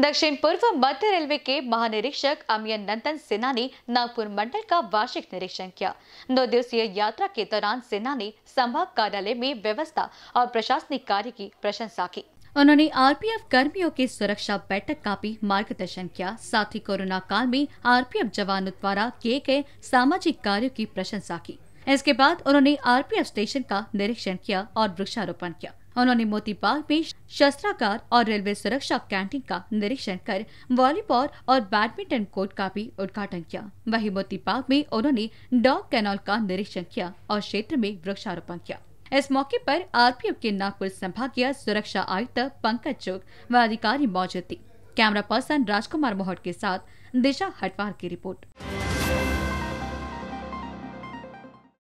दक्षिण पूर्व मध्य रेलवे के महानिरीक्षक अमियन नंदन सिन्हा ने नागपुर मंडल का वार्षिक निरीक्षण किया दो दिवसीय यात्रा के दौरान सिन्हा ने संभाग कार्यालय में व्यवस्था और प्रशासनिक कार्य की प्रशंसा की उन्होंने आरपीएफ कर्मियों के सुरक्षा बैठक का भी मार्गदर्शन किया साथ ही कोरोना काल में आरपीएफ जवानों द्वारा किए गए सामाजिक कार्यों की प्रशंसा की इसके बाद उन्होंने आरपीएफ स्टेशन का निरीक्षण किया और वृक्षारोपण किया उन्होंने मोती पार्क में शस्त्रागार और रेलवे सुरक्षा कैंटीन का निरीक्षण कर वॉलीबॉल और बैडमिंटन कोर्ट का भी उद्घाटन किया वही मोती पार्क में उन्होंने डॉग कैनाल का निरीक्षण किया और क्षेत्र में वृक्षारोपण किया इस मौके पर आरपीएफ के नागपुर संभागीय सुरक्षा आयुक्त पंकज चौक व अधिकारी मौजूद थे कैमरा पर्सन राजकुमार मोहट के साथ दिशा हटवार की रिपोर्ट